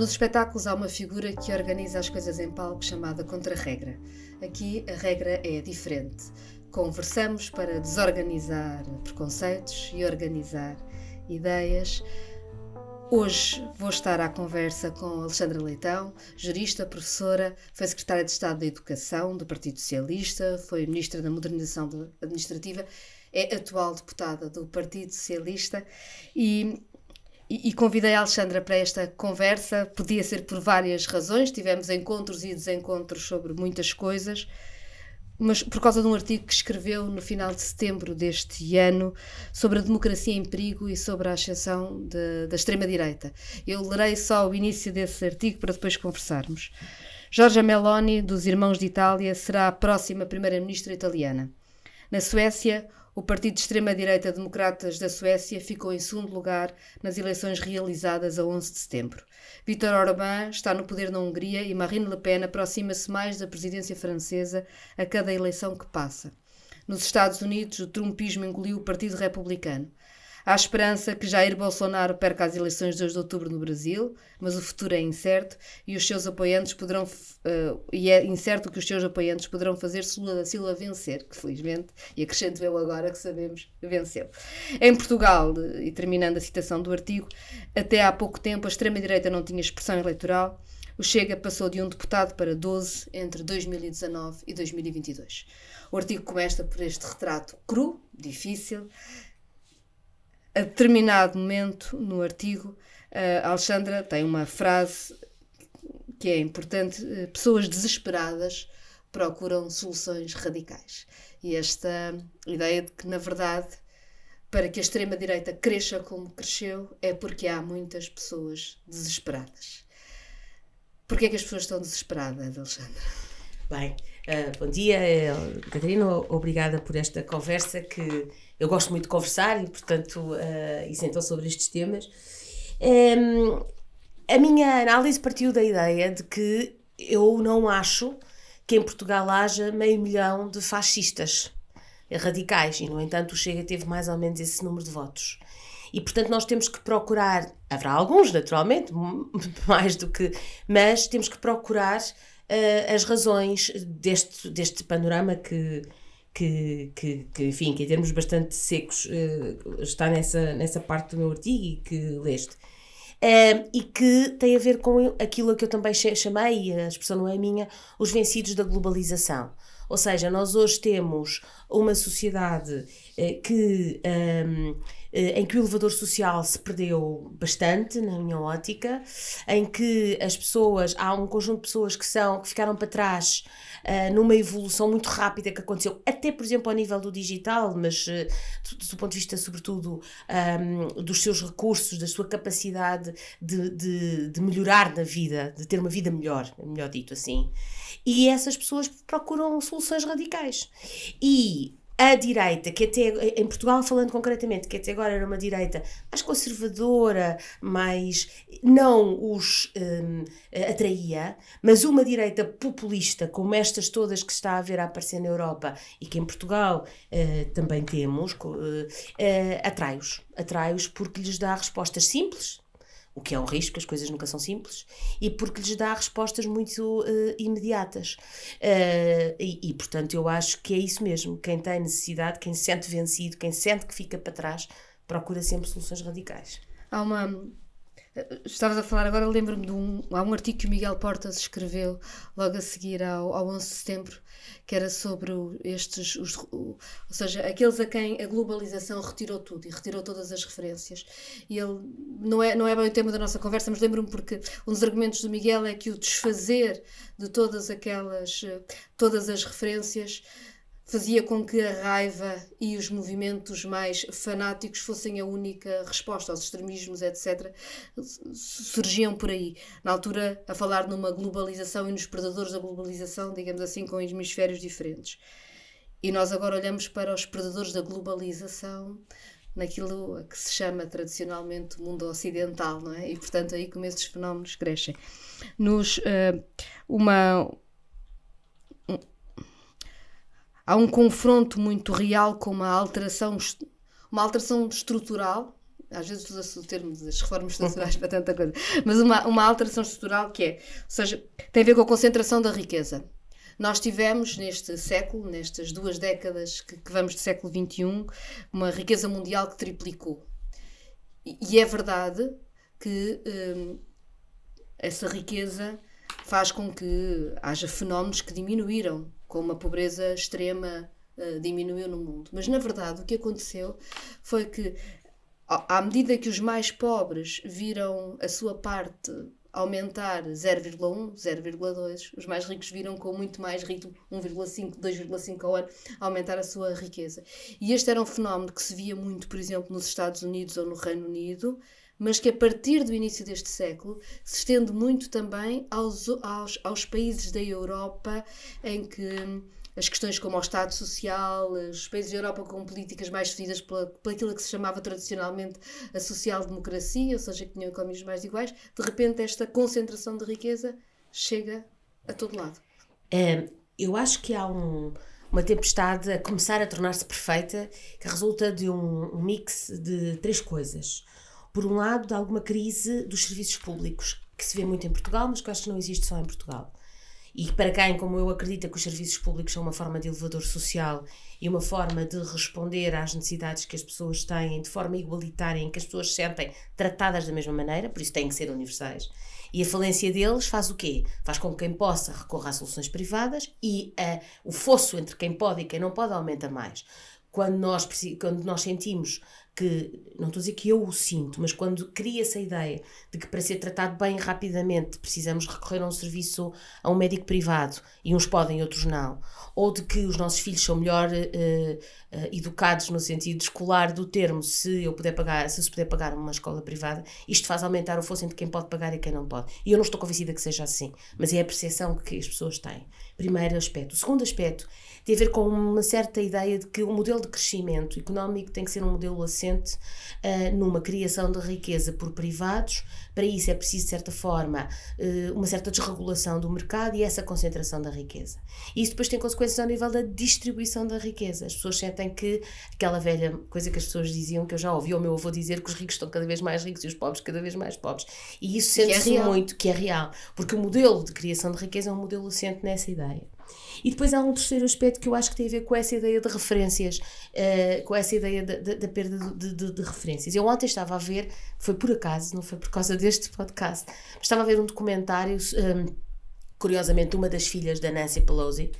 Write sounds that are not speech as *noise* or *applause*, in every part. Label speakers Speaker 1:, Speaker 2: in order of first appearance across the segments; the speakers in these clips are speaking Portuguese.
Speaker 1: Nos espetáculos há uma figura que organiza as coisas em palco chamada contra-regra. Aqui a regra é diferente. Conversamos para desorganizar preconceitos e organizar ideias. Hoje vou estar à conversa com Alexandra Leitão, jurista, professora, foi secretária de Estado da Educação do Partido Socialista, foi ministra da Modernização Administrativa, é atual deputada do Partido Socialista e e, e, convidei a Alexandra para esta conversa, podia ser por várias razões, tivemos encontros e desencontros sobre muitas coisas, mas por causa de um artigo que escreveu no final de setembro deste ano sobre a democracia em perigo e sobre a ascensão de, da extrema-direita. Eu lerei só o início desse artigo para depois conversarmos. Giorgia Meloni, dos Irmãos de Itália, será a próxima primeira-ministra italiana. Na Suécia, o partido de extrema-direita Democratas da Suécia ficou em segundo lugar nas eleições realizadas a 11 de setembro. Viktor Orbán está no poder na Hungria e Marine Le Pen aproxima-se mais da presidência francesa a cada eleição que passa. Nos Estados Unidos, o trumpismo engoliu o Partido Republicano. Há esperança que Jair Bolsonaro perca as eleições de 2 de outubro no Brasil, mas o futuro é incerto e os seus apoiantes poderão uh, e é incerto que os seus apoiantes poderão fazer Lula da Silva vencer, que felizmente, e acrescento eu agora que sabemos, venceu. Em Portugal, e terminando a citação do artigo, até há pouco tempo a extrema-direita não tinha expressão eleitoral. O Chega passou de um deputado para 12 entre 2019 e 2022. O artigo começa por este retrato cru, difícil, a determinado momento no artigo, Alexandra tem uma frase que é importante: eh, pessoas desesperadas procuram soluções radicais. E esta ideia de que, na verdade, para que a extrema-direita cresça como cresceu, é porque há muitas pessoas desesperadas.
Speaker 2: Porquê é que as pessoas estão desesperadas, Alexandra? Bem, uh, bom dia, eh, Catarina. Obrigada por esta conversa que eu gosto muito de conversar e, portanto, uh, e sobre estes temas. Um, a minha análise partiu da ideia de que eu não acho que em Portugal haja meio milhão de fascistas radicais e, no entanto, o Chega teve mais ou menos esse número de votos. E, portanto, nós temos que procurar, haverá alguns, naturalmente, *laughs* mais do que, mas temos que procurar uh, as razões deste, deste panorama que que, que, que, enfim, que em termos bastante secos uh, está nessa, nessa parte do meu artigo e que leste. Uh, e que tem a ver com aquilo que eu também chamei, a expressão não é minha, os vencidos da globalização. Ou seja, nós hoje temos uma sociedade uh, que. Um, eh, em que o elevador social se perdeu bastante, na minha ótica, em que as pessoas, há um conjunto de pessoas que são, que ficaram para trás eh, numa evolução muito rápida que aconteceu, até por exemplo ao nível do digital, mas eh, do, do, ponto de vista sobretudo um, dos seus recursos, da sua capacidade de, de, de melhorar na vida, de ter uma vida melhor, melhor dito assim. E essas pessoas procuram soluções radicais. E a direita, que até em Portugal falando concretamente, que até agora era uma direita mais conservadora, mais não os um, atraía, mas uma direita populista, como estas todas que está a ver a aparecer na Europa e que em Portugal uh, também temos, uh, uh, atrai-os, atrai-os porque lhes dá respostas simples o que é um risco, as coisas nunca são simples, e porque lhes dá respostas muito uh, imediatas. Uh, e, e, portanto, eu acho que é isso mesmo. Quem tem necessidade, quem se sente vencido, quem sente que fica para trás, procura sempre soluções radicais.
Speaker 1: Há uma Estavas a falar agora, lembro-me de um, há um artigo que o Miguel Portas escreveu logo a seguir ao, ao 11 de setembro, que era sobre estes, os, ou seja, aqueles a quem a globalização retirou tudo e retirou todas as referências. E ele, não é, não é bem o tema da nossa conversa, mas lembro-me porque um dos argumentos do Miguel é que o desfazer de todas aquelas, eh, todas as referências fazia com que a raiva e os movimentos mais fanáticos fossem a única resposta aos extremismos, etc., surgiam por aí. Na altura, a falar numa globalização e nos predadores da globalização, digamos assim, com hemisférios diferentes. E nós agora olhamos para os predadores da globalização naquilo a que se chama tradicionalmente mundo ocidental, não é? E portanto aí como esses fenómenos crescem. Nos, uh, uma, há um confronto muito real com uma alteração, uma alteração estrutural. Às vezes usa-se o termo das reformas estruturais para tanta coisa, mas uma, uma alteração estrutural que é, ou seja, tem a ver com a concentração da riqueza. Nós tivemos neste século, nestas duas décadas que, que vamos do século XXI, uma riqueza mundial que triplicou. E, e é verdade que hum, essa riqueza faz com que haja fenómenos que diminuíram como a pobreza extrema uh, diminuiu no mundo. Mas na verdade o que aconteceu foi que, à medida que os mais pobres viram a sua parte aumentar 0,1, 0,2, os mais ricos viram com muito mais ritmo, 1,5, 2,5 ao ano, aumentar a sua riqueza. E este era um fenómeno que se via muito, por exemplo, nos Estados Unidos ou no Reino Unido, mas que a partir do início deste século se estende muito também aos, aos, aos países da Europa em que as questões como o Estado Social, os países da Europa com políticas mais definidas pela, pela aquilo que se chamava tradicionalmente a social-democracia, ou seja, que tinham economias mais iguais, de repente esta concentração de riqueza chega a todo lado.
Speaker 2: É, eu acho que há um, uma tempestade a começar a tornar-se perfeita que resulta de um, um mix de três coisas por um lado, de alguma crise dos serviços públicos, que se vê muito em Portugal, mas que acho que não existe só em Portugal. E para quem, como eu, acredita que os serviços públicos são uma forma de elevador social e uma forma de responder às necessidades que as pessoas têm de forma igualitária, em que as pessoas se sentem tratadas da mesma maneira, por isso têm que ser universais. E a falência deles faz o quê? Faz com que quem possa recorra a soluções privadas e uh, o fosso entre quem pode e quem não pode aumenta mais quando nós, quando nós sentimos que, não estou a dizer que eu o sinto, mas quando cria-se a ideia de que para ser tratado bem rapidamente precisamos recorrer a um serviço, a um médico privado, e uns podem, outros não, ou de que os nossos filhos são melhor uh, uh, educados no sentido escolar do termo, se eu puder pagar, se se puder pagar uma escola privada, isto faz aumentar o fosso entre quem pode pagar e quem não pode. E eu não estou convencida que seja assim, mas é a percepção que as pessoas têm. Primeiro aspecto. O segundo aspecto tem a ver com uma certa ideia de que o modelo de crescimento económico tem que ser um modelo assente uh, numa criação de riqueza por privados. Para isso é preciso, de certa forma, uh, uma certa desregulação do mercado e essa concentração da riqueza. E isso depois tem consequências ao nível da distribuição da riqueza. As pessoas sentem que aquela velha coisa que as pessoas diziam, que eu já ouvi o meu avô dizer, que os ricos estão cada vez mais ricos e os pobres cada vez mais pobres. E isso é sente-se é muito que é real, porque o modelo de criação de riqueza é um modelo assente nessa ideia. E depois há um terceiro aspecto que eu acho que tem a ver com essa ideia de referências, uh, com essa ideia da perda de, de, de, referências. Eu ontem estava a ver, foi por acaso, não foi por causa deste podcast, mas estava a ver um documentário, um, eh, curiosamente, uma das filhas da Nancy Pelosi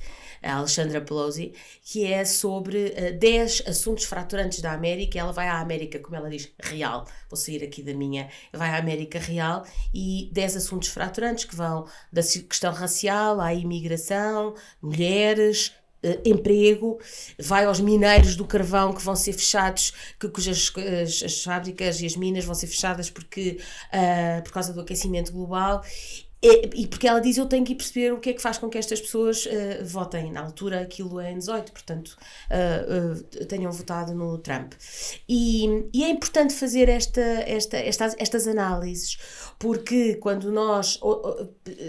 Speaker 2: a Alexandra Pelosi, que é sobre uh, eh, 10 assuntos fraturantes da América. Ela vai à América, como ela diz, real. Vou sair aqui da minha. Vai à América real e 10 assuntos fraturantes que vão da questão racial à imigração, mulheres, Uh, emprego, vai aos mineiros do carvão que vão ser fechados, que, cujas as, as fábricas e as minas vão ser fechadas porque, uh, por causa do aquecimento global, e, é, e, porque ela diz: Eu tenho que perceber o que é que faz com que estas pessoas uh, votem. Na altura, aquilo é em 18, portanto, uh, uh, tenham votado no Trump. E, e é importante fazer esta, esta, estas, estas análises, porque quando nós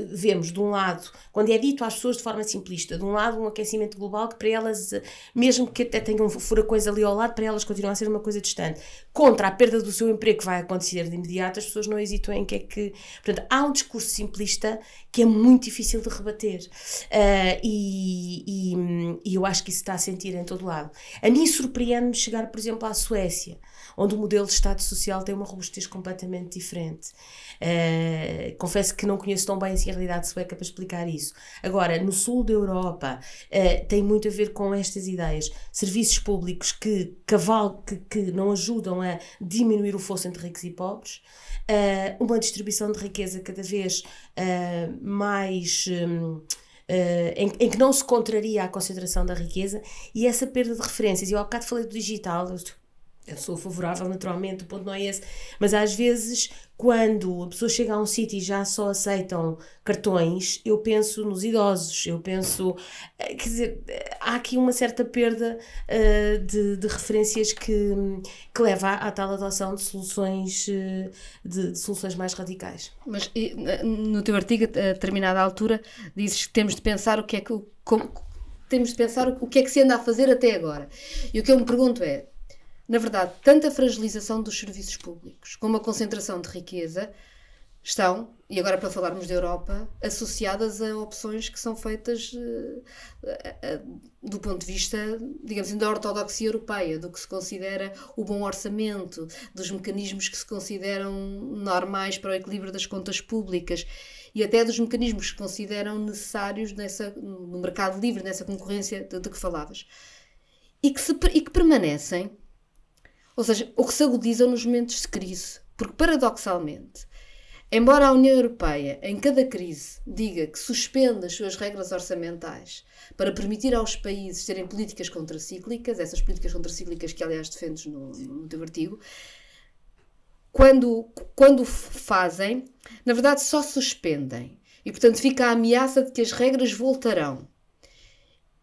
Speaker 2: vemos, de um lado, quando é dito às pessoas de forma simplista, de um lado, um aquecimento global que para elas, mesmo que até tenham furacões ali ao lado, para elas continua a ser uma coisa distante contra a perda do seu emprego que vai acontecer de imediato, as pessoas não hesitam em que é que. Portanto, há um discurso simplista que é muito difícil de rebater. Uh, e, e, e, eu acho que isso está a sentir em todo lado. A mim surpreende-me chegar, por exemplo, à Suécia onde o modelo de Estado Social tem uma robustez completamente diferente. Uh, confesso que não conheço tão bem assim, a realidade sueca para explicar isso. Agora, no sul da Europa, uh, tem muito a ver com estas ideias. Serviços públicos que, caval que, que não ajudam a diminuir o fosso entre ricos e pobres, uh, uma distribuição de riqueza cada vez mais. Um, Uh, em, em, que não se contraria a concentração da riqueza e essa perda de referências. Eu há bocado falei do digital, eu sou favorável, naturalmente, o ponto não é esse. Mas às vezes, quando a pessoa chega a um sítio e já só aceitam cartões, eu penso nos idosos, eu penso. Eh, quer dizer, eh, há aqui uma certa perda uh, de, de, referências que, que leva à, tal adoção de soluções, de, de, soluções mais radicais. Mas no
Speaker 1: teu artigo, a determinada altura, dizes que temos de pensar o que é que. Como, temos de pensar o que é que se anda a fazer até agora. E o que eu me pergunto é na verdade, tanto a fragilização dos serviços públicos como a concentração de riqueza estão, e agora para falarmos da Europa, associadas a opções que são feitas eh, eh, eh, do ponto de vista, digamos assim, da ortodoxia europeia, do que se considera o bom orçamento, dos mecanismos que se consideram normais para o equilíbrio das contas públicas e até dos mecanismos que se consideram necessários nessa, no mercado livre, nessa concorrência de, de que falavas. E que, se, e que permanecem ou seja, o que se agudizam nos momentos de crise. Porque, paradoxalmente, embora a União Europeia, em cada crise, diga que suspenda as suas regras orçamentais para permitir aos países terem políticas contracíclicas, essas políticas contracíclicas que, aliás, defendes no, no teu artigo, quando, quando fazem, na verdade só suspendem. E, portanto, fica a ameaça de que as regras voltarão.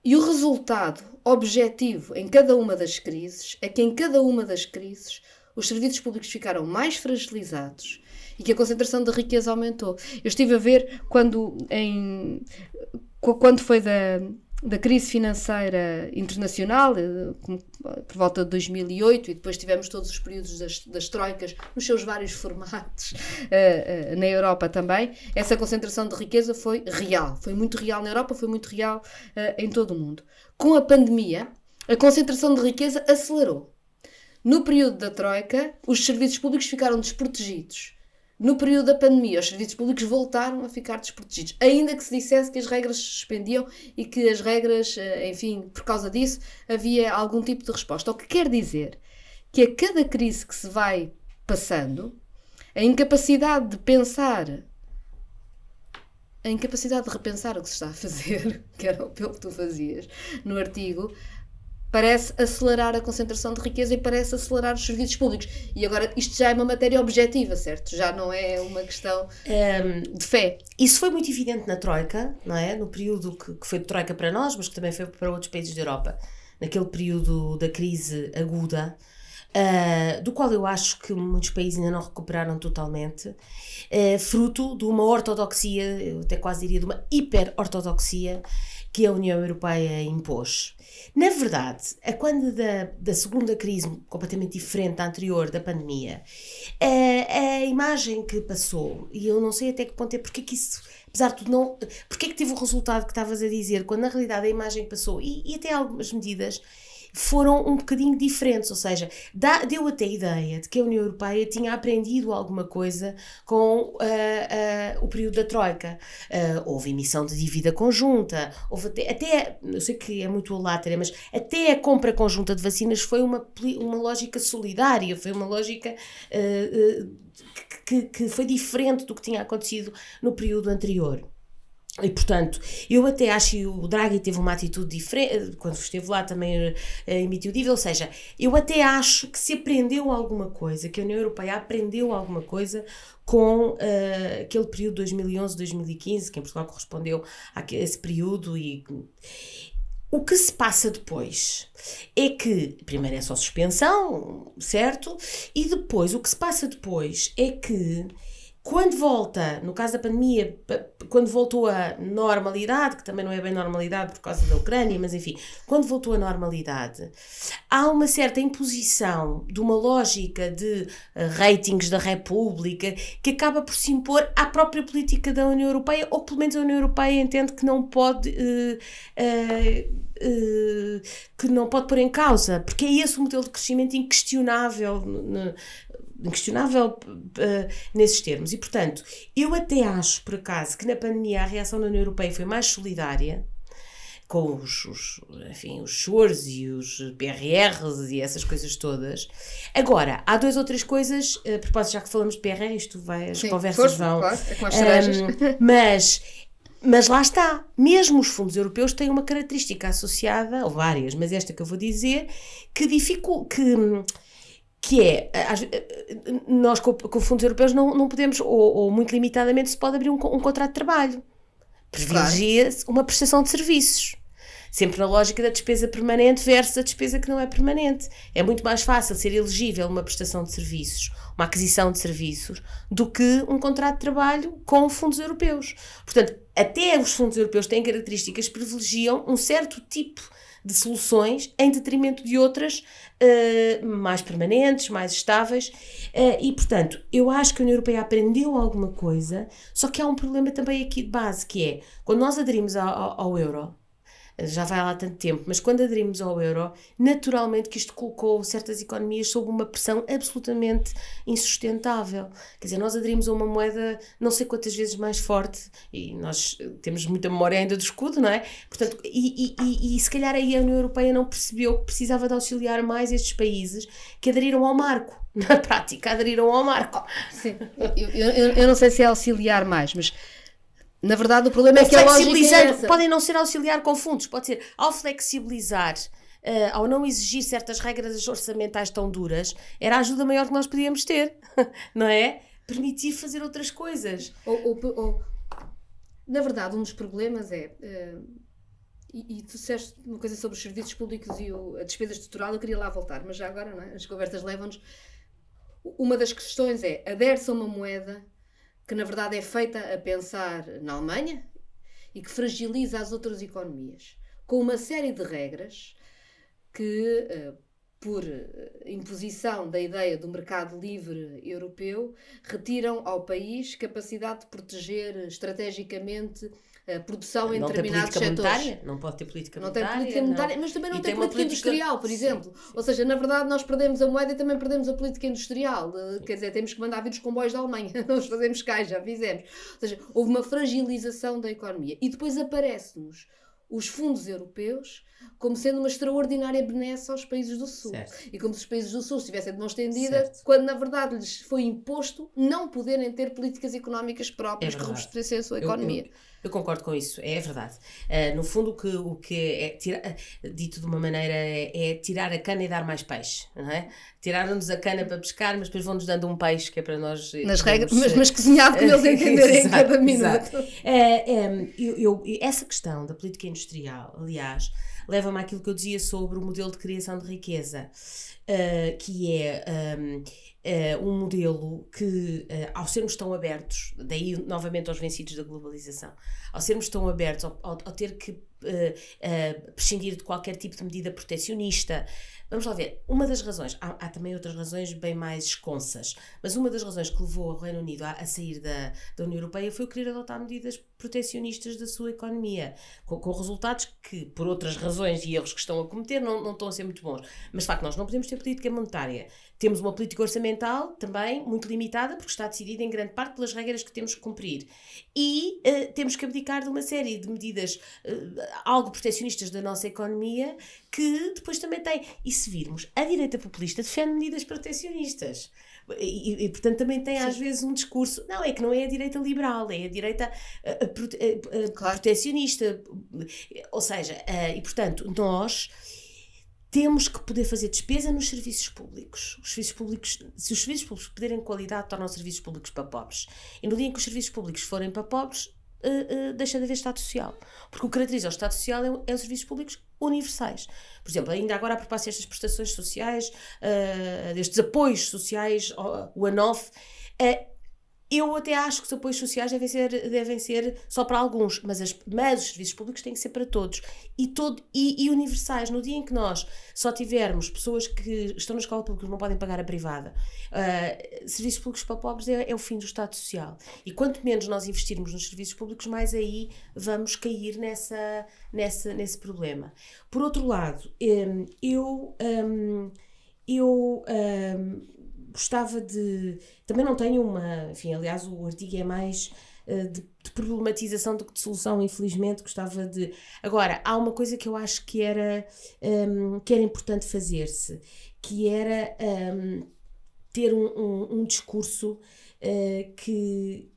Speaker 1: E o resultado objetivo em cada uma das crises é que em cada uma das crises os serviços públicos ficaram mais fragilizados e que a concentração de riqueza aumentou. Eu estive a ver quando, em, quando foi da, da crise financeira internacional, eh, por volta de 2008, e depois tivemos todos os períodos das, das troicas nos seus vários formatos, uh, *laughs* uh, na Europa também, essa concentração de riqueza foi real. Foi muito real na Europa, foi muito real uh, em todo o mundo com a pandemia, a concentração de riqueza acelerou. No período da Troika, os serviços públicos ficaram desprotegidos. No período da pandemia, os serviços públicos voltaram a ficar desprotegidos, ainda que se dissesse que as regras se suspendiam e que as regras, eh, enfim, por causa disso, havia algum tipo de resposta. O que quer dizer que a cada crise que se vai passando, a incapacidade de pensar a incapacidade de repensar o que se está a fazer, *laughs* que era o pelo que tu fazias no artigo, parece acelerar a concentração de riqueza e parece acelerar os serviços públicos. E agora isto já é uma matéria objetiva, certo? Já não é uma questão
Speaker 2: um, de fé. Isso foi muito evidente na Troika, não é? No período que, que foi de Troika para nós, mas que também foi para outros países da Europa. Naquele período da crise aguda, uh, do qual eu acho que muitos países ainda não recuperaram totalmente, uh, fruto de uma ortodoxia, eu até quase diria de uma hiper-ortodoxia, que a União Europeia impôs. Na verdade, a quando da, da segunda crise, completamente diferente da anterior, da pandemia, a, ah, a imagem que passou, e eu não sei até que ponto é porque é que isso, apesar de tudo, não. porque é que teve o resultado que estavas a dizer, quando na realidade a imagem que passou, e, e até algumas medidas foram um bocadinho diferentes, ou seja, dá, deu até ideia de que a União Europeia tinha aprendido alguma coisa com uh, uh, o período da Troika. Uh, houve emissão de dívida conjunta, houve até, até, eu sei que é muito látera, mas até a compra conjunta de vacinas foi uma, uma lógica solidária, foi uma lógica que, que foi diferente do que tinha acontecido no período anterior. E, portanto, eu até acho que o Draghi teve uma atitude diferente, quando esteve lá também eh, emitiu dívida, ou seja, eu até acho que se aprendeu alguma coisa, que a União Europeia aprendeu alguma coisa com uh, aquele período 2011-2015, que em Portugal correspondeu a esse período e... O que se passa depois é que, primeiro é só suspensão, certo? E depois, o que se passa depois é que quando volta, no caso da pandemia, quando voltou à normalidade, que também não é bem normalidade por causa da Ucrânia, mas enfim, quando voltou à normalidade, há uma certa imposição de uma lógica de eh, ratings da República que acaba por se impor à própria política da União Europeia, ou pelo menos a União Europeia entende que não pode. Uh, uh, que não pode pôr em causa, porque é esse o modelo de crescimento inquestionável inquestionável uh, nesses termos. E, portanto, eu até acho, por acaso, que na pandemia a reação da União Europeia foi mais solidária com os, os, enfim, os SURES e os PRRs e essas coisas todas. Agora, há duas outras coisas, eh, a propósito, já que falamos de PRR, isto vai, as Sim, conversas força, vão. É com as um, ehm, *laughs* mas mas lá está, mesmo os fundos europeus têm uma característica associada, ou várias, mas esta que eu vou dizer, que dificulta, que hum, que é, eh, eh, eh, nós com, fundos europeus não, não podemos, ou, ou, muito limitadamente, se pode abrir um, um contrato de trabalho. Privilegia-se uma prestação de serviços. Sempre na lógica da despesa permanente versus a despesa que não é permanente. É muito mais fácil ser elegível uma prestação de serviços, uma aquisição de serviços, do que um contrato de trabalho com fundos europeus. Portanto, até os fundos europeus têm características que privilegiam um certo tipo de de soluções em detrimento de outras uh, mais permanentes, mais estáveis. Uh, e, portanto, eu acho que a União Europeia aprendeu alguma coisa, só que há um problema também aqui de base, que é quando nós aderimos ao, ao, ao euro, já vai lá há tanto tempo, mas quando aderimos ao euro, naturalmente que isto colocou certas economias sob uma pressão absolutamente insustentável. Quer dizer, nós aderimos a uma moeda não sei quantas vezes mais forte e nós eh, temos muita memória ainda do escudo, não é? Portanto, e, e, e, e se calhar aí a União Europeia não percebeu que precisava de auxiliar mais estes países que aderiram ao marco. *laughs* Na prática, aderiram ao marco. Sim, eu, eu, eu não
Speaker 1: sei se é auxiliar mais, mas na verdade, o problema é que a é Podem
Speaker 2: não ser auxiliar com fundos, pode ser ao flexibilizar. Uh, ao não exigir certas regras orçamentais tão duras, era a ajuda maior que nós podíamos ter, *laughs* não é? Permitir fazer outras coisas. Ou, ou, ou,
Speaker 1: na verdade, um dos problemas é. Uh, e, e, tu disseste uma coisa sobre os serviços públicos e o, a despesa estrutural, eu queria lá voltar, mas já agora, não é? As conversas levam-nos. Uma das questões é: adere-se a uma moeda que na verdade é feita a pensar na Alemanha e que fragiliza as outras economias, com uma série de regras que, eh, por eh, imposição da ideia do mercado livre europeu, retiram ao país capacidade de proteger estrategicamente a produção em não determinados setores.
Speaker 2: Não pode ter política monetária. Não tem política monetária, mas também não tem, tem, política, industrial, por
Speaker 1: exemplo. Sim, Ou seja, na verdade, nós perdemos a moeda e também perdemos a política industrial. Eh, Sim. Quer dizer, temos que mandar vir os comboios da Alemanha, não os *laughs* fazemos cá, já fizemos. Ou seja, houve uma fragilização da economia. E depois aparecem nos os fundos europeus como sendo uma extraordinária benesse aos países do Sul. Certo. E como se os países do Sul estivessem de mão estendida, certo. quando na verdade lhes foi imposto não poderem ter políticas económicas próprias é que robustecessem a sua
Speaker 2: economia. Eu, eu, concordo com isso, é verdade. Uh, no fundo, que, o que é tira, ah, dito de uma maneira é, é, tirar a cana e dar mais peixe, é? Tiraram-nos a cana para pescar, mas depois vão-nos dando um peixe que é para nós. Eh, Nas regras, mas, mas eh, cozinhado como eles *laughs* entenderem exato, cada minuto. Uh, ah, um, eu, essa questão da política industrial, aliás leva-me àquilo que eu dizia sobre o modelo de criação de riqueza, uh, que é um, ehm, eh, um modelo que, uh, ao sermos tão abertos, daí novamente aos vencidos da globalização, ao sermos tão abertos, ao, ao, ao ter que uh, uh, prescindir de qualquer tipo de medida protecionista, Vamos lá ver. Uma das razões, há, há, também outras razões bem mais esconsas, mas uma das razões que levou o Reino Unido a, a sair da, da União Europeia foi o querer adotar medidas proteccionistas da sua economia, com, com, resultados que, por outras razões e erros que estão a cometer, não, não estão a ser muito bons. Mas, de facto, nós não podemos ter política monetária temos uma política orçamental também muito limitada, porque está decidida em grande parte pelas regras que temos que cumprir. E uh, temos que abdicar de uma série de medidas uh, algo proteccionistas da nossa economia, que depois também tem. E se virmos, a direita populista defende medidas proteccionistas. E, e, e, portanto também tem Sim. às vezes um discurso não é que não é a direita liberal é a direita uh, prote, uh, claro. proteccionista ou seja uh, e portanto nós temos que poder fazer despesa nos serviços públicos. Os serviços públicos, se os serviços públicos puderem qualidade, tornam os serviços públicos para pobres. E no dia em que os serviços públicos forem para pobres, uh, uh, deixa de haver Estado Social. Porque o que caracteriza o Estado Social é, é os serviços públicos universais. Por exemplo, ainda agora a propósito estas prestações sociais, uh, destes apoios sociais, o ANOF, uh, eu até acho que os apoios sociais devem ser, devem ser só para alguns, mas, as, mas os serviços públicos têm que ser para todos e, todo, e, e, universais. No dia em que nós só tivermos pessoas que estão na escola pública não podem pagar a privada, uh, serviços públicos para pobres é, é, o fim do Estado Social. E quanto menos nós investirmos nos serviços públicos, mais aí vamos cair nessa, nessa, nesse problema. Por outro lado, um, eu. Um, eu um, gostava de. Também não tenho uma. Enfim, aliás, o artigo é mais uh, de, de, problematização do que de solução, infelizmente. Gostava de. Agora, há uma coisa que eu acho que era, um, ehm, que era importante fazer-se, que era um, ehm, ter um, um, um discurso uh, que,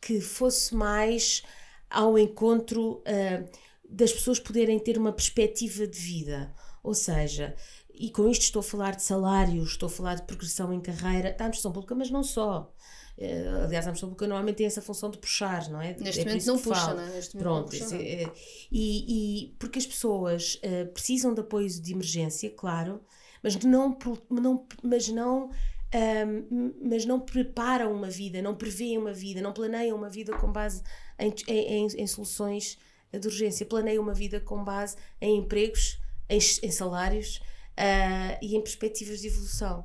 Speaker 2: que fosse mais ao encontro uh, das pessoas poderem ter uma perspectiva de vida. Ou seja, e com isto estou a falar de salários, estou a falar de progressão em carreira, da administração pública, mas não só. Uh, aliás, a administração pública normalmente tem essa função de puxar, não é? Neste é momento não puxa, falo. não é? Neste Pronto, não puxa, é, é, e, e, porque as pessoas uh, precisam de apoio de emergência, claro, mas não, não mas não um, mas não preparam uma vida, não prevêem uma vida, não planeiam uma vida com base em, em, em soluções de urgência, planeiam uma vida com base em empregos, em, em salários, uh, e em perspectivas de evolução.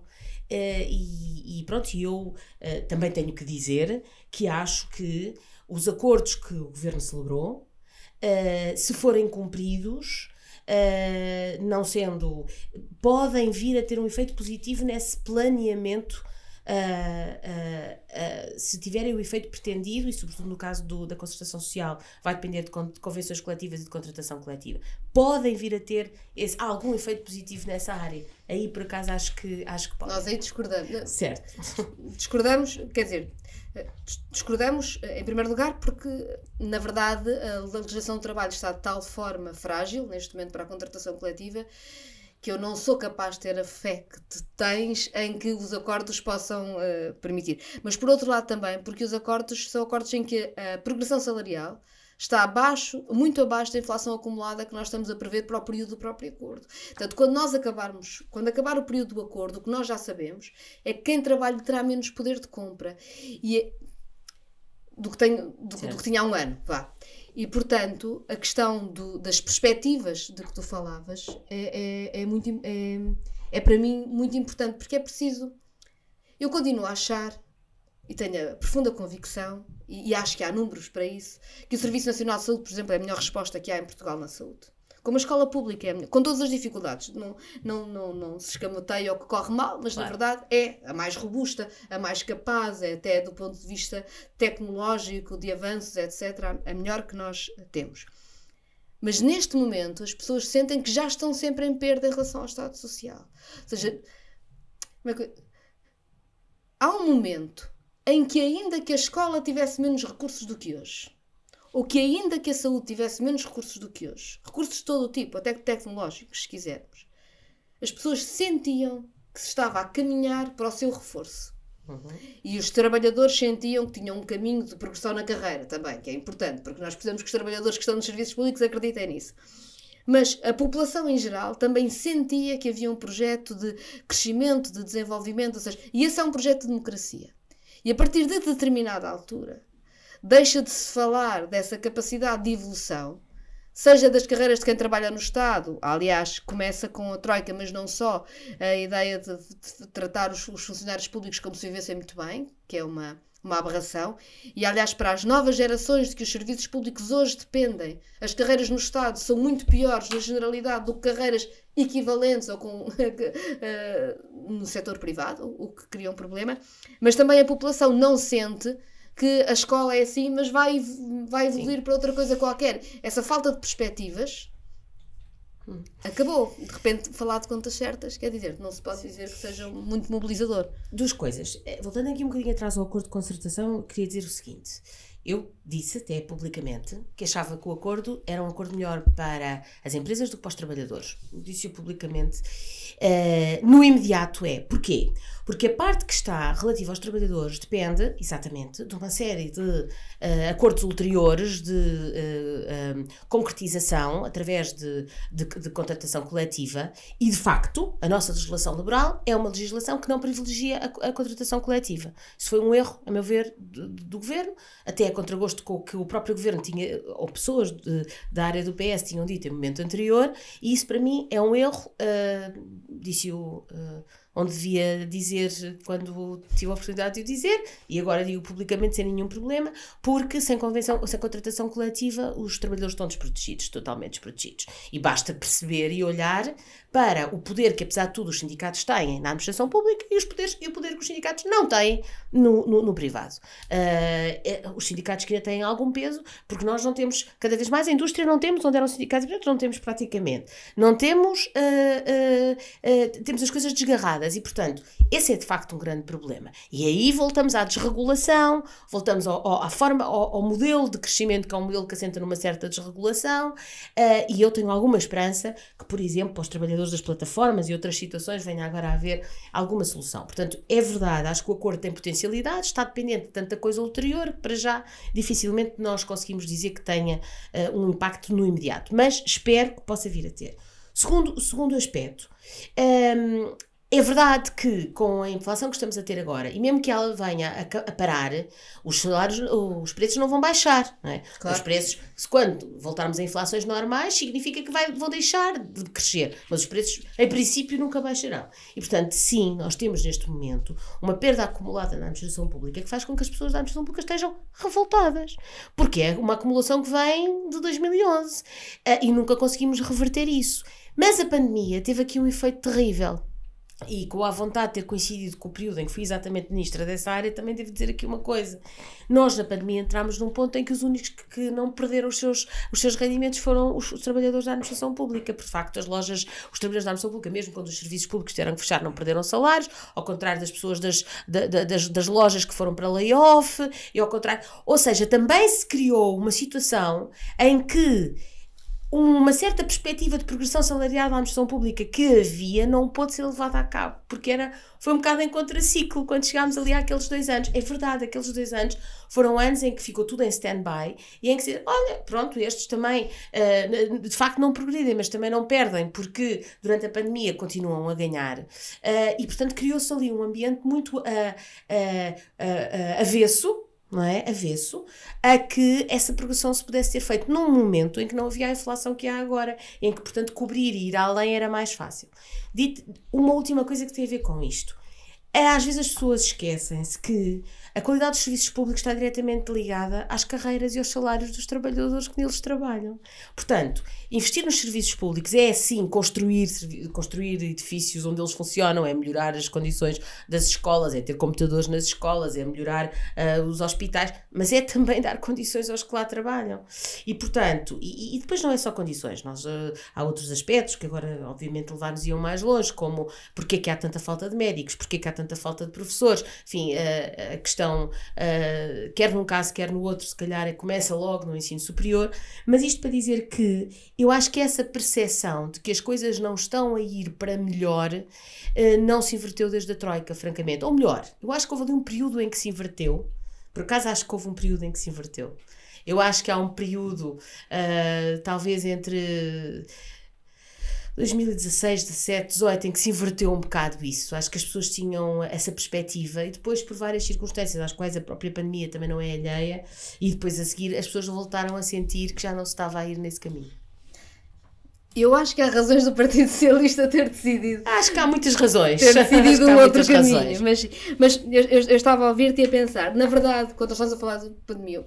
Speaker 2: Uh, e, e, pronto, eu uh, também tenho que dizer que acho que os acordos que o governo celebrou, se forem cumpridos, não sendo. podem vir a ter um efeito positivo nesse planeamento uh, uh, se tiverem o efeito pretendido, e sobretudo no caso do, da concertação social, vai depender de, con de convenções coletivas e de contratação coletiva, podem vir a ter esse, algum efeito positivo nessa área. Aí, por acaso, acho que, acho que podem. Nós aí discordamos. É? Certo. *laughs* Discordamos, quer dizer, discordamos, eh, em primeiro lugar, porque,
Speaker 1: na verdade, a legislação do trabalho está de tal forma frágil, neste momento, para a contratação coletiva, que eu não sou capaz de ter a fé que te tens em que os acordos possam uh, permitir. Mas por outro lado também, porque os acordos são acordos em que a progressão salarial está abaixo, muito abaixo da inflação acumulada que nós estamos a prever para o período do próprio acordo. Portanto, quando nós acabarmos, quando acabar o período do acordo, o que nós já sabemos é que quem trabalha terá menos poder de compra e é, do que, tem, do, do que tinha há um ano, vá. E, portanto, a questão do, das perspectivas de que tu falavas é, é, é muito, é, é, para mim muito importante, porque é preciso. Eu continuo a achar, e tenho a profunda convicção, e, e acho que há números para isso, que o Serviço Nacional de Saúde, por exemplo, é a melhor resposta que há em Portugal na saúde. Como a escola pública é com todas as dificuldades, não, não, não, não se escamoteia ou que corre mal, mas claro. na verdade é a mais robusta, a mais capaz, é até do ponto de vista tecnológico, de avanços, etc., a melhor que nós temos. Mas neste momento as pessoas sentem que já estão sempre em perda em relação ao Estado Social. Ou seja, é há um momento em que, ainda que a escola tivesse menos recursos do que hoje, ou que ainda que a saúde tivesse menos recursos do que hoje, recursos de todo o tipo, até tecnológicos, se quisermos, as pessoas sentiam que se estava a caminhar para o seu reforço. Uhum. E os trabalhadores sentiam que tinham um caminho de progressão na carreira também, que é importante, porque nós precisamos que os trabalhadores que estão nos serviços públicos acreditem nisso. Mas a população em geral também sentia que havia um projeto de crescimento, de desenvolvimento, ou seja, e esse é um projeto de democracia. E a partir de determinada altura, deixa de se falar dessa capacidade de evolução, seja das carreiras de quem trabalha no Estado, aliás, começa com a Troika, mas não só, a ideia de, de tratar os, os, funcionários públicos como se vivessem muito bem, que é uma, uma aberração, e aliás, para as novas gerações de que os serviços públicos hoje dependem, as carreiras no Estado são muito piores, na generalidade, do que carreiras equivalentes ou com, *laughs* eh, no setor privado, o que cria um problema, mas também a população não sente que a escola é assim, mas vai, vai evoluir Sim. para outra coisa qualquer. Essa falta de perspectivas hum. acabou. De repente, falar de contas certas quer dizer, não se pode dizer que seja
Speaker 2: muito mobilizador. Duas coisas. Eh, voltando aqui um bocadinho atrás ao acordo de concertação, queria dizer o seguinte. Eu disse até publicamente que achava que o acordo era um acordo melhor para as empresas do que para os trabalhadores. Disse-o publicamente. Uh, no imediato é. Porquê? Porque a parte que está relativa aos trabalhadores depende, exatamente, de uma série de uh, acordos ulteriores de uh, concretização através de, de, de contratação coletiva e, de facto, a nossa legislação laboral é uma legislação que não privilegia a, a contratação coletiva. Isso foi um erro, a meu ver, do, do governo, até a contragosto com o que o próprio governo tinha, ou pessoas de, da área do PS tinham dito em momento anterior, e isso para mim é um erro, uh, disse o. Uh, onde devia dizer quando tive a oportunidade de o dizer, e agora digo publicamente sem nenhum problema, porque sem convenção, sem contratação coletiva, os trabalhadores estão desprotegidos, totalmente desprotegidos. E basta perceber e olhar para o poder que, apesar de tudo, os sindicatos têm na administração pública e, os poderes, e o poder que os sindicatos não têm no, no, no privado. Uh, os sindicatos que ainda têm algum peso, porque nós não temos, cada vez mais a indústria não temos, onde eram sindicatos e não temos praticamente. Não temos, uh, uh, temos as coisas desgarradas e, portanto, esse é de facto um grande problema. E aí voltamos à desregulação, voltamos ao, ao à forma, ao, ao, modelo de crescimento, que é um modelo que assenta numa certa desregulação, e eu tenho alguma esperança que, por exemplo, para os trabalhadores das plataformas e outras situações venha agora a haver alguma solução. Portanto, é verdade, acho que o acordo tem potencialidade, está dependente de tanta coisa ulterior para já dificilmente nós conseguimos dizer que tenha uh, um impacto no imediato, mas espero que possa vir a ter. Segundo, segundo aspecto, um, ehm, é verdade que com a inflação que estamos a ter agora, e mesmo que ela venha a, a parar, os salários, os preços não vão baixar. Não é? claro. Os preços, quando voltarmos a inflações normais, significa que vai, vão deixar de crescer, mas os preços, em princípio, nunca baixarão. E, portanto, sim, nós temos neste momento uma perda acumulada na administração pública que faz com que as pessoas da administração pública estejam revoltadas, porque é uma acumulação que vem de 2011 eh, e nunca conseguimos reverter isso. Mas a pandemia teve aqui um efeito terrível e com a vontade de ter coincidido com o período em que fui exatamente ministra dessa área, também devo dizer aqui uma coisa. Nós, na pandemia, entramos num ponto em que os únicos que não perderam os seus, os seus rendimentos foram os, os trabalhadores da administração pública. Por facto, as lojas, os trabalhadores da administração pública, mesmo quando os serviços públicos tiveram que fechar, não perderam salários, ao contrário das pessoas das, da, das, das lojas que foram para layoff, e ao contrário. Ou seja, também se criou uma situação em que uma certa perspectiva de progressão salarial da administração pública que havia não pôde ser levada a cabo, porque era, foi um bocado em contraciclo quando chegámos ali àqueles dois anos. É verdade, aqueles dois anos foram anos em que ficou tudo em stand-by e em que se olha, pronto, estes também uh, de facto não progredem, mas também não perdem, porque durante a pandemia continuam a ganhar. Uh, e portanto criou-se ali um ambiente muito uh, avesso não é? Avesso, a que essa progressão se pudesse ter feito num momento em que não havia a inflação que há agora, em que, portanto, cobrir e ir além era mais fácil. Dito, uma última coisa que tem a ver com isto. É, às vezes as pessoas esquecem-se que a qualidade dos serviços públicos está diretamente ligada às carreiras e aos salários dos trabalhadores que neles trabalham. Portanto, investir nos serviços públicos é sim construir, construir edifícios onde eles funcionam, é melhorar as condições das escolas, é ter computadores nas escolas, é melhorar uh, os hospitais, mas é também dar condições aos que lá trabalham. E portanto, e, e depois não é só condições, nós, uh, há outros aspectos que agora obviamente levar-nos iam mais longe, como porque é que há tanta falta de médicos, porque é que há tanta falta de professores, enfim, eh, a, questão, eh, quer num caso, quer no outro, se calhar é, começa logo no ensino superior, mas isto para dizer que eu acho que essa percepção de que as coisas não estão a ir para melhor eh, não se inverteu desde a Troika, francamente. Ou melhor, eu acho que houve ali um período em que se inverteu, por acaso acho que houve um período em que se inverteu. Eu acho que há um período, uh, talvez entre 2016, 17, 18, em que se inverteu um bocado isso. Acho que as pessoas tinham essa perspectiva e depois, por várias circunstâncias, às quais a própria pandemia também não é alheia, e depois a seguir as pessoas voltaram a sentir que já não se estava a ir nesse caminho.
Speaker 1: Eu acho que há razões do Partido Socialista ter decidido. Acho que há muitas razões. Ter decidido um outro caminho. Razões.
Speaker 2: Mas, mas
Speaker 1: eu, eu, eu estava a ouvir-te e a pensar, na verdade, quando estás estamos a falar de pandemia,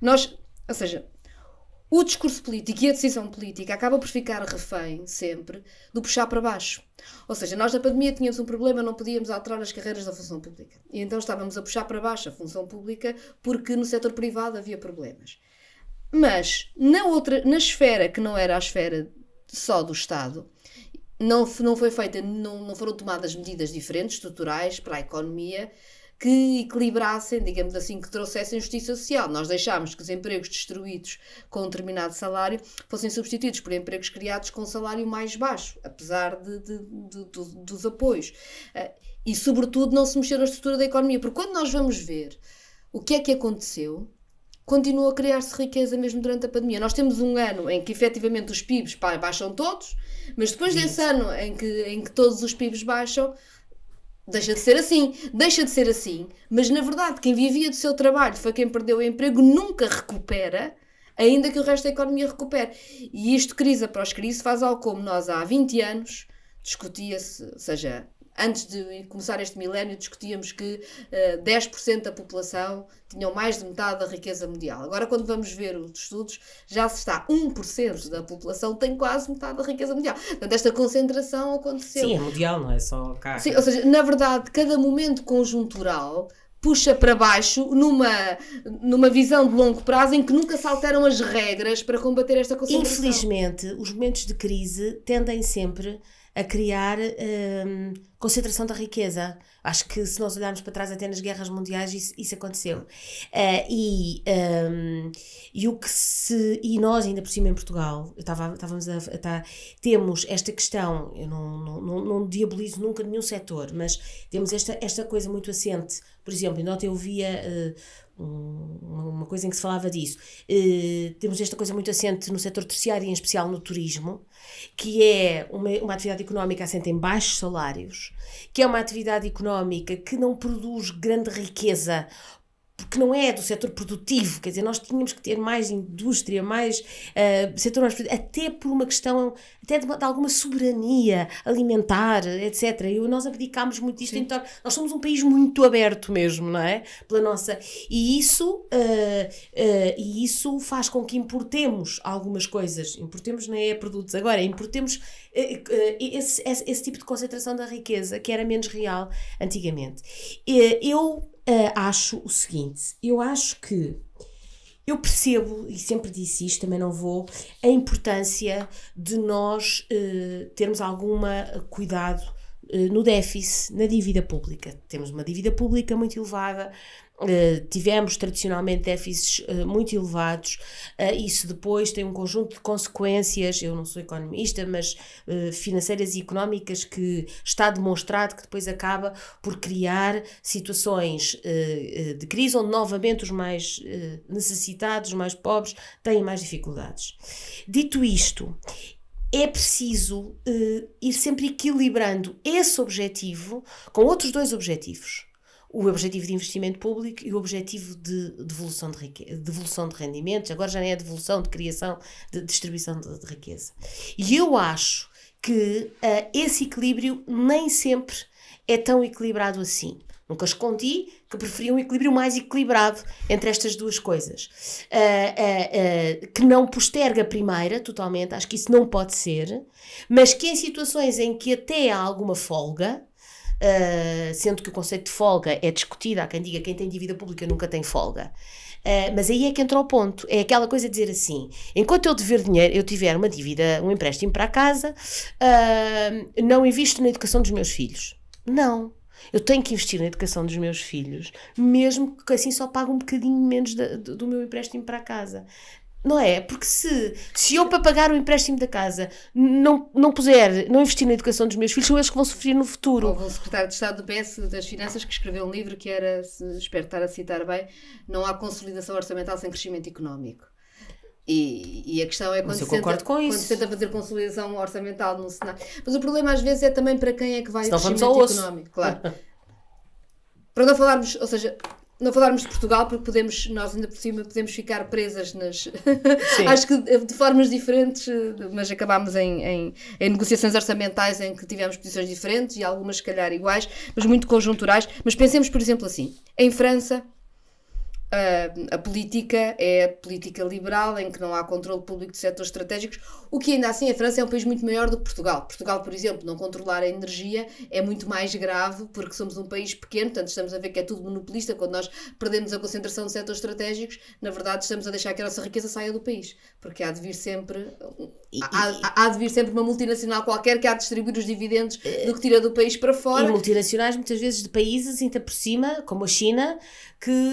Speaker 1: nós, ou seja, o discurso político e a decisão política acaba por ficar refém, sempre, do puxar para baixo. Ou seja, nós na pandemia tínhamos um problema, não podíamos alterar as carreiras da função pública. E então estávamos a puxar para baixo a função pública porque no setor privado havia problemas. Mas, na outra, na esfera que não era a esfera só do Estado, não, não foi feita, não, não foram tomadas medidas diferentes, estruturais, para a economia, que equilibrassem, digamos assim, que trouxessem justiça social. Nós deixámos que os empregos destruídos com um determinado salário fossem substituídos por empregos criados com um salário mais baixo, apesar de, de, de, dos apoios. Eh, e, sobretudo, não se mexer na estrutura da economia, porque quando nós vamos ver o que é que aconteceu, continua a criar-se riqueza mesmo durante a pandemia. Nós temos um ano em que efetivamente os PIBs baixam todos, mas depois desse ano em que, em que todos os PIBs baixam, Deixa de ser assim, deixa de ser assim. Mas na verdade, quem vivia do seu trabalho foi quem perdeu o emprego, nunca recupera, ainda que o resto da economia recupere. E isto, crise após crise, faz algo como nós há 20 anos discutia-se, ou seja, antes de começar este milénio, discutíamos que uh, eh, 10% da população tinham mais de metade da riqueza mundial. Agora, quando vamos ver os estudos, já se está 1% da população tem quase metade da riqueza mundial. Portanto, esta concentração aconteceu. Sim, é
Speaker 2: mundial, não é só cá. Sim, ou seja,
Speaker 1: na verdade, cada momento conjuntural puxa para baixo numa, numa visão de longo prazo em que nunca se
Speaker 2: alteram as regras para combater esta concentração. Infelizmente, os momentos de crise tendem sempre a criar um, concentração da riqueza. Acho que se nós olharmos para trás até nas guerras mundiais isso, isso aconteceu. Uh, e, um, e o que se e nós ainda por cima em Portugal estávamos a, a tá, temos esta questão. Eu não, não, não, não diabolizo nunca nenhum setor, mas temos esta esta coisa muito assente. Por exemplo, ainda ontem eu via uh, uma coisa em que se falava disso. Uh, temos esta coisa muito assente no setor terciário, em especial no turismo, que é uma, uma atividade económica assente em baixos salários, que é uma atividade económica que não produz grande riqueza porque não é do setor produtivo, quer dizer, nós tínhamos que ter mais indústria, mais uh, setor mais produtivo, até por uma questão, até de, uma, de alguma soberania alimentar, etc. E nós abdicámos muito disto, então nós somos um país muito aberto mesmo, não é? Pela nossa... E isso, uh, uh, e isso faz com que importemos algumas coisas, importemos não é produtos agora, importemos esse, esse, esse, tipo de concentração da riqueza que era menos real antigamente. eu uh, acho o seguinte: eu acho que eu percebo, e sempre disse isto, também não vou, a importância de nós uh, termos algum cuidado eh, no déficit, na dívida pública. Temos uma dívida pública muito elevada, eh, tivemos tradicionalmente déficits eh, muito elevados, isso depois tem um conjunto de consequências, eu não sou economista, mas financeiras e económicas que está demonstrado que depois acaba por criar situações de crise onde novamente os mais necessitados, os mais pobres, têm mais dificuldades. Dito isto, é preciso uh, ir sempre equilibrando esse objetivo com outros dois objetivos. O objetivo de investimento público e o objetivo de devolução de, riqueza, devolução de rendimentos, agora já nem é devolução, de criação, de distribuição de, de riqueza. E eu acho que uh, esse equilíbrio nem sempre é tão equilibrado assim. Nunca escondi que preferia um equilíbrio mais equilibrado entre estas duas coisas. Uh, uh, uh, que não posterga a primeira totalmente, acho que isso não pode ser, mas que em situações em que até há alguma folga, sendo que o conceito de folga é discutido, há quem diga quem tem dívida pública nunca tem folga. Uh, mas aí é que entra o ponto. É aquela coisa de dizer assim: enquanto eu dever dinheiro, eu tiver uma dívida, um empréstimo para casa, uh, não invisto na educação dos meus filhos. Não. Eu tenho que investir na educação dos meus filhos, mesmo que assim só pague um bocadinho menos da, do, meu empréstimo para a casa. Não é? Porque se, se eu para pagar o empréstimo da casa não, não puser, não investir na educação dos meus filhos, são eles que vão sofrer no futuro. Houve um
Speaker 1: secretário de Estado do PS das Finanças que escreveu um livro que era, espero estar a citar bem, Não há consolidação orçamental sem crescimento económico. E, e, a questão é quando, se tenta, quando se tenta fazer consolidação orçamental no Senado. Mas o problema às vezes é também para quem é que vai Senão o crescimento económico, claro. *laughs* para não falarmos, ou seja, não falarmos de Portugal, porque podemos, nós ainda por cima, podemos ficar presas nas. *laughs* Acho que de formas diferentes, mas acabámos em, em, em, negociações orçamentais em que tivemos posições diferentes e algumas, se calhar, iguais, mas muito conjunturais. Mas pensemos, por exemplo, assim: em França, ah, a, política é a política liberal, em que não há controle público de setores estratégicos, o que ainda assim a França é um país muito maior do que Portugal. Portugal, por exemplo, não controlar a energia é muito mais grave porque somos um país pequeno, portanto estamos a ver que é tudo monopolista. Quando nós perdemos a concentração de setores estratégicos, na verdade estamos a deixar que a nossa riqueza saia do país, porque há de vir sempre há, há de vir sempre uma multinacional qualquer que
Speaker 2: há de distribuir os dividendos eh, do que tira do país para fora. E multinacionais muitas vezes de países ainda por cima, como a China, que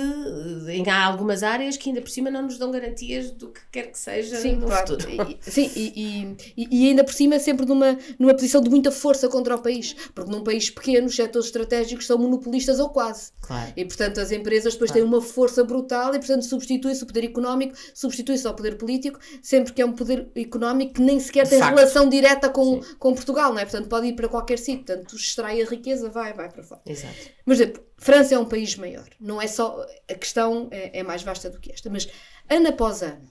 Speaker 2: eh, há algumas áreas que ainda por cima não nos dão garantias do que quer que seja sim, no claro. futuro. sim, e, e, e, ainda por cima sempre numa,
Speaker 1: numa posição de muita força contra o país, porque num país pequeno os setores estratégicos são monopolistas ou quase. Claro. E portanto as empresas depois claro. têm uma força brutal e portanto substitui-se o poder económico, substitui-se ao poder político, sempre que é um poder económico que nem sequer tem relação direta com, com Portugal, não é? Portanto pode ir para qualquer sítio, portanto extrai a riqueza, vai, vai para fora. Exato. Mas, exemplo, França é um país maior, não é só. A questão é, é mais vasta do que esta, mas ano após ano,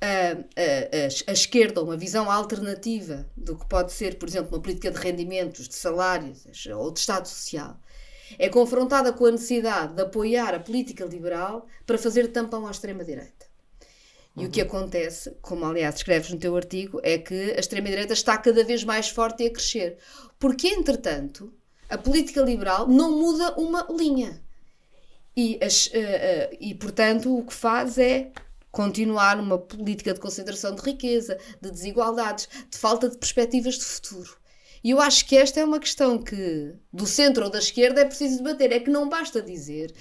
Speaker 1: a, a, a, esquerda, uma visão alternativa do que pode ser, por exemplo, uma política de rendimentos, de salários ou de Estado Social, é confrontada com a necessidade de apoiar a política liberal para fazer tampão à extrema-direita. E uhum. o que uhum. acontece, como aliás escreves no teu artigo, é que a extrema-direita está cada vez mais forte e a crescer. Porque, entretanto, a política liberal não muda uma linha. E, as, uh, uh, e portanto, o que faz é continuar uma política de concentração de riqueza, de desigualdades, de falta de perspectivas de futuro. E eu acho que esta é uma questão que, do centro ou da esquerda, é preciso debater. É que não basta dizer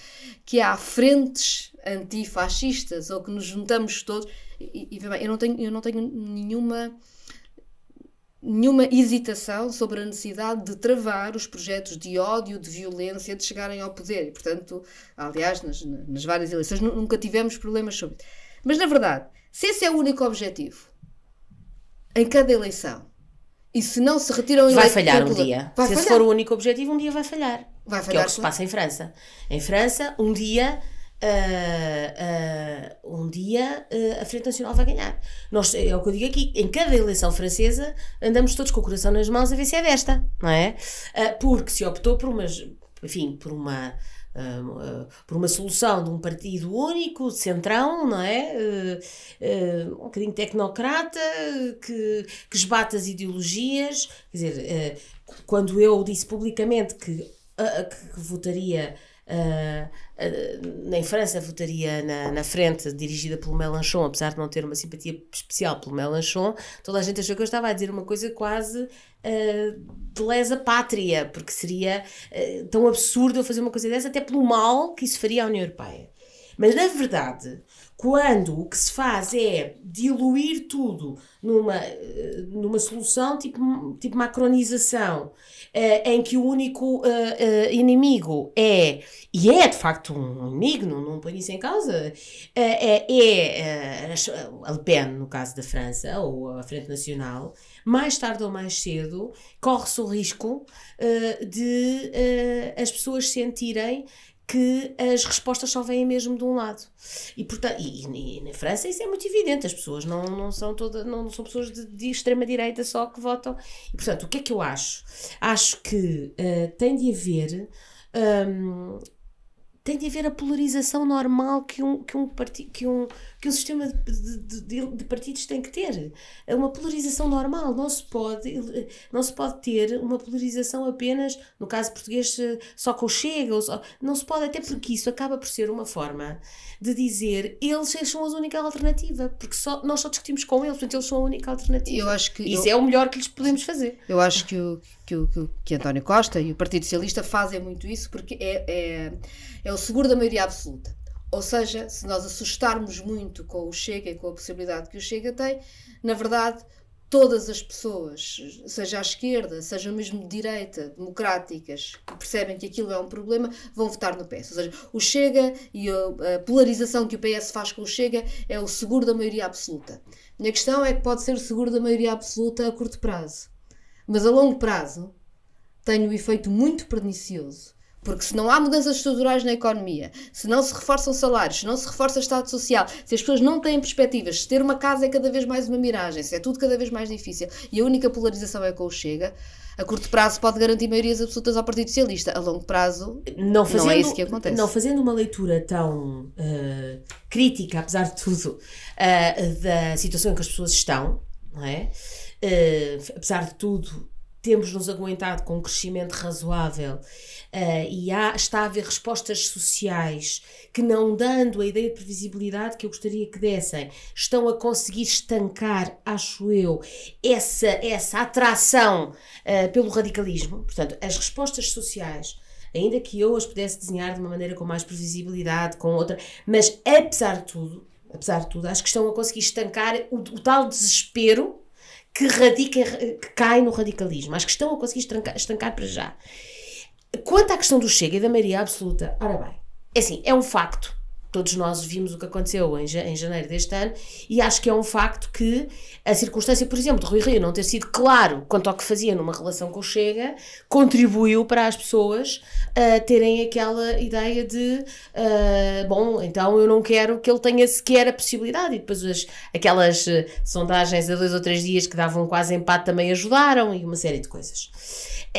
Speaker 1: que há frentes antifascistas ou que nos juntamos todos. E, e eu, não tenho, eu não tenho nenhuma nenhuma hesitação sobre a necessidade de travar os projetos de ódio, de violência, de chegarem ao poder. E, portanto, aliás, nas, nas, várias eleições nunca tivemos problemas sobre isso. Mas, na verdade, se esse é o único objetivo, em cada eleição, e se não se retiram eleições. Vai falhar um dia. se falhar. esse for o
Speaker 2: único objetivo, um dia vai falhar. Vai falhar. Que é o que se passa em França. Em França, um dia uh, uh, um dia uh, a Frente Nacional vai ganhar. Nós, é o que eu digo aqui, em cada eleição francesa andamos todos com o coração nas mãos a ver se é desta, não é? porque se optou por umas, enfim, por uma por uma solução de um partido único, centrão, não é? Um bocadinho tecnocrata, que, que esbate as ideologias. Quer dizer, quando eu disse publicamente que, que votaria Uh, França votaria na, na frente, dirigida pelo Melanchon, apesar de não ter uma simpatia especial pelo Melanchon, toda a gente achou que eu estava a dizer uma coisa quase uh, de lesa pátria, porque seria uh, tão absurdo eu fazer uma coisa dessa, até pelo mal que isso faria à União Europeia. Mas na verdade, quando o que se faz é diluir tudo numa, eh, numa solução tipo, tipo macronização, eh, em que o único eh, inimigo é, e é de facto um inimigo, não, não ponho isso em causa, é, é a Le Pen, no caso da França, ou a Frente Nacional, mais tarde ou mais cedo corre-se o risco de as pessoas sentirem que as respostas só vêm mesmo de um lado. E, portanto, e, e na França isso é muito evidente, as pessoas não, não, são, todas não, são pessoas de, de extrema-direita só que votam. E, portanto, o que é que eu acho? Acho que uh, tem de haver. Um, ehm, tem de haver a polarização normal que um, que um, que um, que o sistema de, de, de, partidos tem que ter. É uma polarização normal, não se, pode, não se pode ter uma polarização apenas, no caso português, eh, só com o Chega, não se pode, até porque isso acaba por ser uma forma de dizer eles são a única alternativa, porque só, nós só discutimos com eles, portanto eles são a única alternativa. Eu acho que isso eu, é o melhor que lhes
Speaker 1: podemos fazer. Eu acho que o, que, o, que, o, que António Costa e o Partido Socialista fazem muito isso porque é, é, é o seguro da maioria absoluta. Ou seja, se nós assustarmos muito com o Chega e com a possibilidade que o Chega tem, na verdade, todas as pessoas, seja à esquerda, seja mesmo de direita, democráticas, que percebem que aquilo é um problema, vão votar no PS. Ou seja, o Chega e a polarização que o PS faz com o Chega é o seguro da maioria absoluta. A minha questão é que pode ser o seguro da maioria absoluta a curto prazo, mas a longo prazo tem um efeito muito pernicioso porque se não há mudanças estruturais na economia, se não se reforçam salários, se não se reforça o Estado Social, se as pessoas não têm perspectivas, se ter uma casa é cada vez mais uma miragem, se é tudo cada vez mais difícil e a única polarização é com o Chega, a curto prazo pode garantir maiorias absolutas ao Partido Socialista. A longo prazo, não, fazendo, não é isso que acontece. Não
Speaker 2: fazendo uma leitura tão uh, crítica, apesar de tudo, uh, da situação em que as pessoas estão, não é? Uh, apesar de tudo, temos nos aguentado com um crescimento razoável uh, e há, está a haver respostas sociais que, não dando a ideia de previsibilidade que eu gostaria que dessem, estão a conseguir estancar, acho eu, essa, essa atração uh, pelo radicalismo. Portanto, as respostas sociais. Ainda que eu as pudesse desenhar de uma maneira com mais previsibilidade, com outra, mas apesar de tudo, apesar de tudo, acho que estão a conseguir estancar o, o tal desespero que, radica, que cai no radicalismo. Acho que estão a conseguir estancar, estancar para já. Quanto à questão do Chega e da maioria absoluta, ora bem, é assim, é um facto todos nós vimos o que aconteceu em, em janeiro deste ano e acho que é um facto que a circunstância, por exemplo, de Rui Rio não ter sido claro quanto ao que fazia numa relação com o Chega, contribuiu para as pessoas uh, terem aquela ideia de uh, bom, então eu não quero que ele tenha sequer a possibilidade e depois as, aquelas eh, sondagens a dois ou três dias que davam quase empate também ajudaram e uma série de coisas.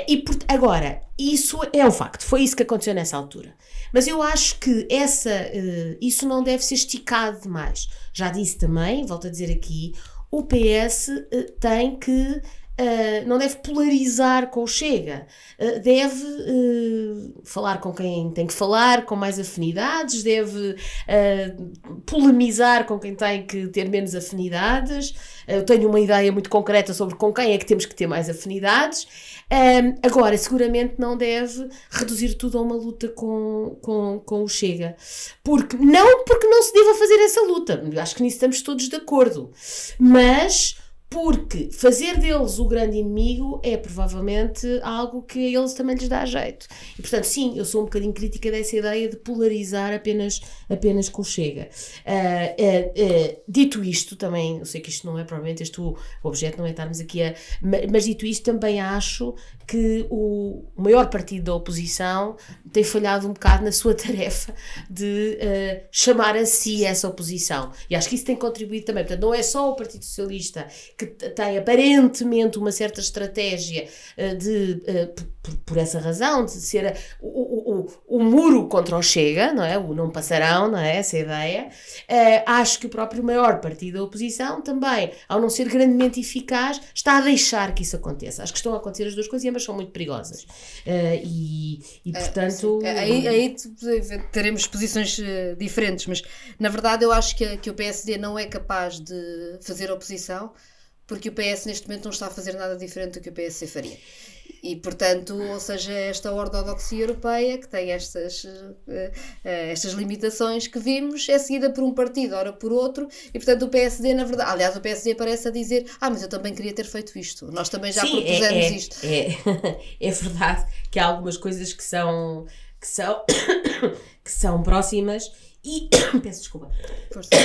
Speaker 2: E por, agora, isso é um facto, foi isso que aconteceu nessa altura. Mas eu acho que essa, uh, isso não deve ser esticado demais. Já disse também, volto a dizer aqui, o PS uh, eh, tem que Uh, não deve polarizar com o Chega, uh, deve uh, falar com quem tem que falar, com mais afinidades, deve polemizar com quem tem que ter menos afinidades. eu tenho uma ideia muito concreta sobre com quem é que temos que ter mais afinidades. agora, seguramente não deve reduzir tudo a uma luta com, com, com o Chega. Porque, não porque não se deva fazer essa luta, acho que nisso estamos todos de acordo, mas porque fazer deles o grande inimigo é provavelmente algo que a eles também lhes dá jeito. E portanto, sim, eu sou um bocadinho crítica dessa ideia de polarizar apenas, apenas com o Chega. Uh, uh, uh, dito isto, também, eu sei que isto não é provavelmente este o, objeto, não é estarmos aqui a. mas dito isto, também acho que o maior partido da oposição tem falhado um bocado na sua *laughs* tarefa de uh, chamar a si essa oposição. E acho que isso tem contribuído também. Portanto, não é só o Partido Socialista que tem aparentemente uma certa estratégia uh, de uh, por, por, essa razão, de ser o, o, o, muro contra o Chega, não é? O não passarão, não é? Essa ideia. Uh, acho que o próprio maior partido da oposição também, ao não ser grandemente eficaz, está a deixar que isso aconteça. Acho que estão a acontecer as duas coisas e ambas são muito perigosas. Uh, e, e, eh, portanto. É, aí, aí,
Speaker 1: teremos posições diferentes, mas na verdade eu acho que, que o PSD não é capaz de fazer oposição porque o PS neste momento não está a fazer nada diferente do que o PS faria. E, portanto, ou seja, esta ortodoxia europeia, que tem estas, eh, eh, estas limitações que vimos, é seguida por um partido, ora por outro, e, portanto, o PSD, na verdade, aliás, o PSD parece a dizer: Ah, mas eu também queria ter feito isto, nós também já Sim, é, propusemos é, é, isto. É,
Speaker 2: *laughs* é verdade que há algumas coisas que são. Que são, *coughs* que são próximas e *coughs* peço desculpa. Força. *coughs*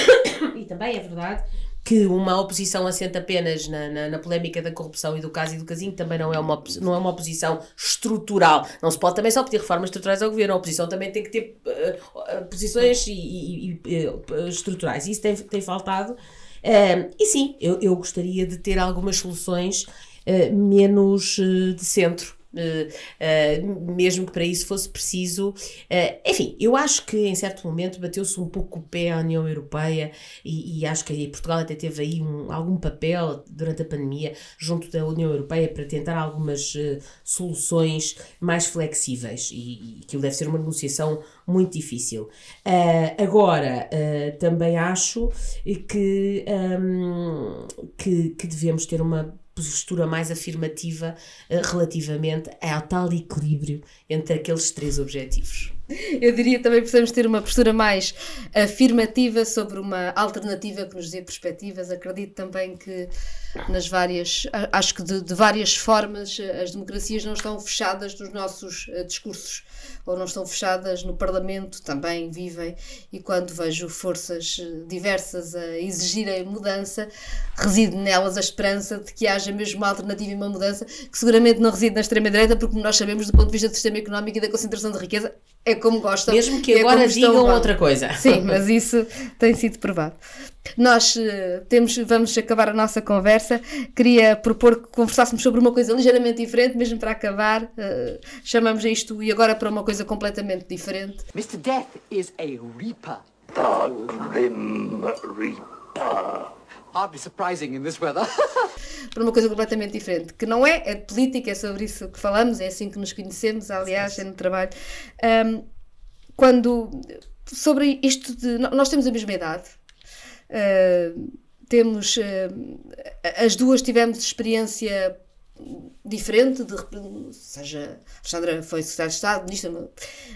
Speaker 2: E também é verdade que uma oposição assente apenas na, na, na, polémica da corrupção e do caso e do casinho também não é, uma, não é uma oposição estrutural. Não se pode também só pedir reformas estruturais ao governo. A oposição também tem que ter uh, posições e, e, e, eh, estruturais. Isso tem, tem faltado. Uh, e sim, eu, eu gostaria de ter algumas soluções uh, menos de centro eh, eh, mesmo que para isso fosse preciso. Uh, enfim, eu acho que em certo momento bateu-se um pouco o pé à União Europeia e, e acho que Portugal até teve aí um, algum papel durante a pandemia junto da União Europeia para tentar algumas soluções mais flexíveis e, e que deve ser uma negociação muito difícil. agora, também acho que, um, ehm, que, que devemos ter uma postura mais afirmativa eh, relativamente ao tal equilíbrio entre aqueles três objetivos.
Speaker 1: Eu diria que também precisamos ter uma postura mais afirmativa sobre uma alternativa que nos dê perspectivas. Acredito também que nas várias, acho que de, de várias formas eh, as democracias não estão fechadas nos nossos eh, discursos ou não estão fechadas no Parlamento, também vivem, e quando vejo forças eh, diversas a exigirem mudança, reside nelas a esperança de que haja mesmo uma alternativa e uma mudança, que seguramente não reside na extrema-direita, porque como nós sabemos, do ponto de vista do sistema económico e da concentração de riqueza, é como gostam. Mesmo que é agora é digam outra coisa. Sim, mas *laughs* isso tem sido provado. Nós eh, temos, vamos acabar a nossa conversa. Queria propor que conversássemos sobre uma coisa ligeiramente diferente, mesmo para acabar. Uh, chamamos a isto e agora para uma coisa completamente diferente. Mr. Death
Speaker 2: is a Reaper. The Grim Reaper. Hardly surprising in this weather.
Speaker 1: *laughs* para uma coisa completamente diferente, que não é, é de política, é sobre isso que falamos, é assim que nos conhecemos, aliás, é no trabalho. Um, quando sobre isto de, nós temos a mesma idade eh, temos uh, as duas tivemos experiência diferente, de, ou seja, Alexandra foi secretária de Estado, ministra,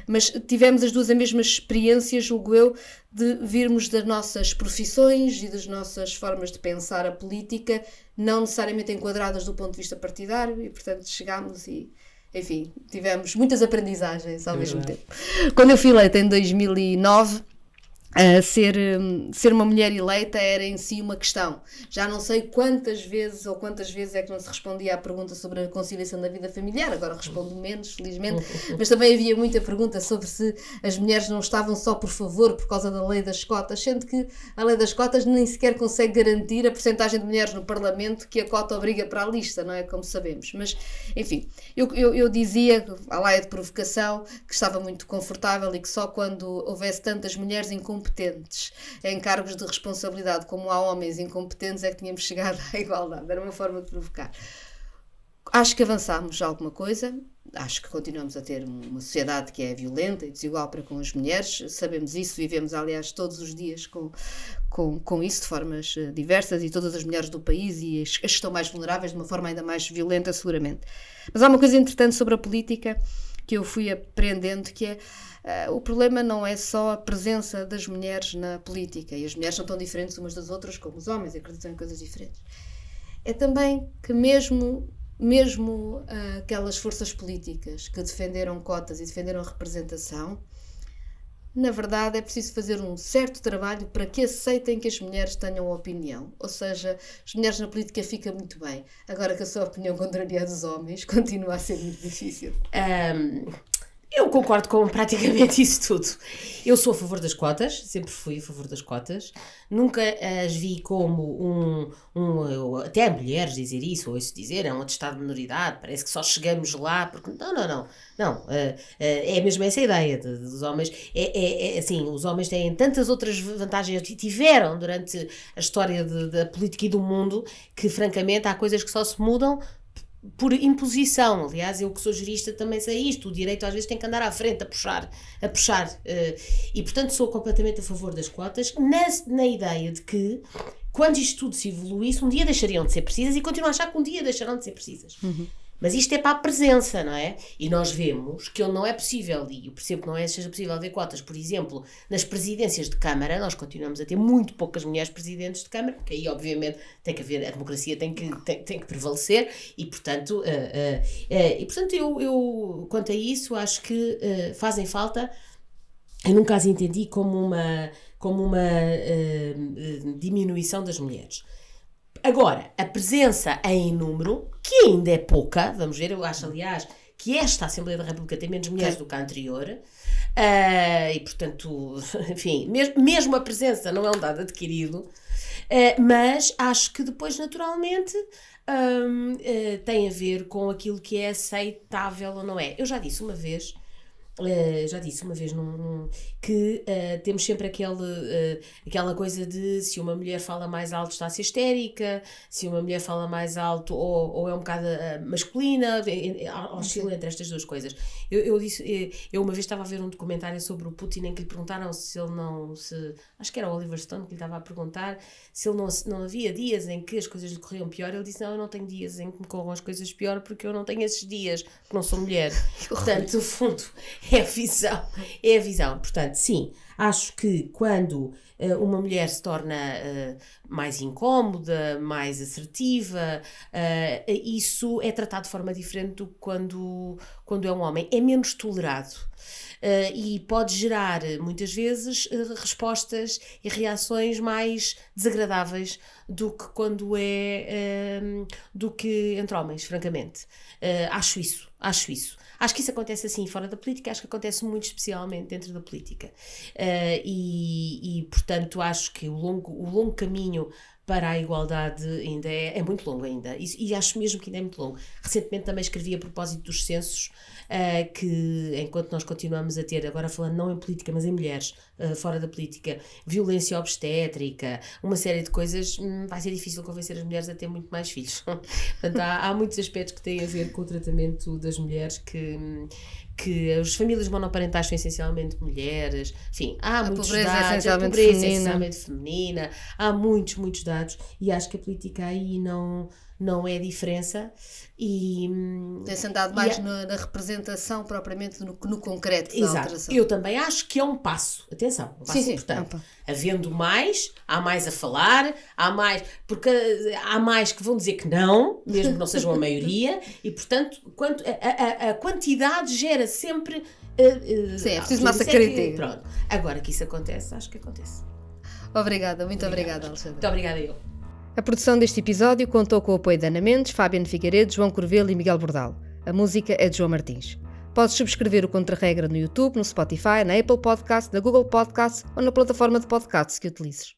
Speaker 1: mas tivemos as duas a mesmas experiências, julgo eu, de virmos das nossas profissões e das nossas formas de pensar a política, não necessariamente enquadradas do ponto de vista partidário, e portanto chegámos e, enfim, tivemos muitas aprendizagens ao é mesmo tempo. Quando eu fui eleita em 2009, Uh, ser, hum, ser uma mulher eleita era em si uma questão. Já não sei quantas vezes ou quantas vezes é que não se respondia à pergunta sobre a conciliação da vida familiar, agora respondo menos, felizmente, *laughs* mas também havia muita pergunta sobre se as mulheres não estavam só por favor por causa da lei das cotas, sendo que a lei das cotas nem sequer consegue garantir a porcentagem de mulheres no Parlamento que a cota obriga para a lista, não é? Como sabemos. Mas, enfim, eu, eu, eu dizia, à laia é de provocação, que estava muito confortável e que só quando houvesse tantas mulheres em incompetentes em cargos de responsabilidade, como há homens incompetentes, é que tínhamos chegado à igualdade. Era uma forma de provocar. Acho que avançámos alguma coisa, acho que continuamos a ter uma sociedade que é violenta e desigual para com as mulheres, sabemos isso, vivemos, aliás, todos os dias com, com, com isso de formas eh, diversas e todas as mulheres do país e as que estão mais vulneráveis de uma forma ainda mais violenta, seguramente. Mas há uma coisa interessante sobre a política que eu fui aprendendo que é eh, o problema não é só a presença das mulheres na política, e as mulheres são tão diferentes umas das outras como os homens, acreditam em coisas diferentes. É também que mesmo mesmo eh, aquelas forças políticas que defenderam cotas e defenderam representação, na verdade, é preciso fazer um certo trabalho para que aceitem que as mulheres tenham opinião. Ou seja, as mulheres na política fica muito bem. Agora que a sua opinião *laughs* contraria a dos homens, continua a ser muito difícil.
Speaker 2: Um, eu concordo com praticamente *laughs* isso tudo. Eu sou a favor das cotas, sempre fui a favor das cotas. Nunca as vi como um. um até mulheres dizer isso, ou isso dizer, é um atestado de minoridade, parece que só chegamos lá porque. Não, não, não. Não. Eh, eh, é mesmo essa ideia de, dos homens. É, é, é, assim, os homens têm tantas outras vantagens que tiveram durante a história de, da política e do mundo que, francamente, há coisas que só se mudam por imposição. Aliás, eu que sou jurista também sei isto. O direito às vezes tem que andar à frente a puxar, a puxar. Eh, e portanto sou completamente a favor das cotas, na, na ideia de que quando isto tudo se evoluísse, um dia deixariam de ser precisas e continuo a achar que um dia deixarão de ser precisas. Uhum. Mas isto é para a presença, não é? E nós vemos que ele não é possível, e eu percebo que não é, seja possível ver cotas, por exemplo, nas presidências de Câmara, nós continuamos a ter muito poucas mulheres presidentes de Câmara, porque aí, obviamente, tem que haver, a democracia tem que, tem, tem que prevalecer, e portanto, uh, uh, uh, e, portanto eu, eu, quanto a isso, acho que fazem falta. Eu nunca as entendi como uma, como uma diminuição das mulheres. Agora, a presença é em número, que ainda é pouca, vamos ver, eu acho, aliás, que esta Assembleia da República tem menos mulheres do que a anterior, uh, e portanto, *laughs* enfim, mesmo, mesmo a presença não é um dado adquirido, uh, mas acho que depois, naturalmente, um, uh, eh, tem a ver com aquilo que é aceitável ou não é. Eu já disse uma vez. já disse uma vez, num, num que uh, temos sempre aquele, uh, aquela coisa de se uma mulher fala mais alto está a ser histérica, se uma mulher fala mais alto ou, ou é um bocado uh, masculina, oscila entre estas duas coisas. Eu, eu, disse, eu uma vez estava a ver um documentário sobre o Putin em que lhe perguntaram se ele não se. Acho que era o Oliver Stone que lhe estava a perguntar se ele não, não havia dias em que as coisas lhe corriam pior. Ele disse: Não, eu não tenho dias em que me corram as coisas pior porque eu não tenho esses dias, porque não sou mulher. *laughs* Portanto, no fundo, é a visão. É a visão. Portanto, Portanto, sim, acho que quando uh, uma mulher se torna uh, mais incómoda, mais assertiva, uh, isso é tratado de forma diferente do que quando, quando é um homem. É menos tolerado e pode gerar, muitas vezes, respostas e reações mais desagradáveis do que quando é do que entre homens, francamente. acho isso. Acho isso. Acho que isso acontece assim fora da política, acho que acontece muito especialmente dentro da política. Uh, e, e, portanto, acho que o longo, o longo caminho para a igualdade ainda é, é muito longo ainda e, e, acho mesmo que ainda é muito longo recentemente também escrevi a propósito dos censos uh, que enquanto nós continuamos a ter agora falando não em política mas em mulheres uh, fora da política violência obstétrica uma série de coisas hum, vai ser difícil convencer as mulheres a ter muito mais filhos *laughs* portanto há, há, muitos aspectos que têm a ver com o tratamento das mulheres que hum, que as famílias monoparentais são essencialmente mulheres, enfim, há a muitos é dados, é essencialmente a pobreza feminina. é essencialmente feminina, há muitos, muitos dados e acho que a política aí não, não é diferença. E, hum, Tem-se andado mais a...
Speaker 1: na, representação propriamente no, no concreto Exato. alteração.
Speaker 2: Eu também acho que é um passo, atenção, um passo sim, importante. Sim. É Havendo mais, há mais a falar, há mais, porque eh, há mais que vão dizer que não, mesmo que não sejam a maioria, e portanto quanto, a, a, a quantidade gera sempre. Uh, uh, Sim, é ah, preciso massa é Pronto. Agora que isso acontece, acho que acontece. Obrigada, muito obrigada, obrigada Alexandre. Muito obrigada eu.
Speaker 1: A produção deste episódio contou com o apoio de Ana Mendes, Fabiano Figueiredo, João Corvelo e Miguel Bordal. A música é de João Martins. Podes subscrever o Contra-Regra no YouTube, no Spotify, na Apple Podcast, na Google Podcast ou na plataforma de podcasts que utilizes.